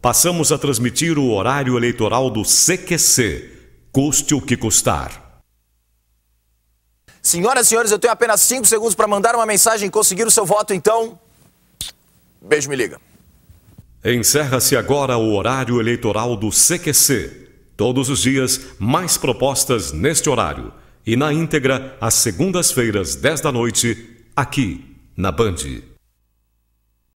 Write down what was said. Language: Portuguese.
passamos a transmitir o horário eleitoral do CQC, custe o que custar. Senhoras e senhores, eu tenho apenas 5 segundos para mandar uma mensagem e conseguir o seu voto, então. Beijo, me liga. Encerra-se agora o horário eleitoral do CQC. Todos os dias, mais propostas neste horário. E na íntegra, às segundas-feiras, 10 da noite, aqui, na Band.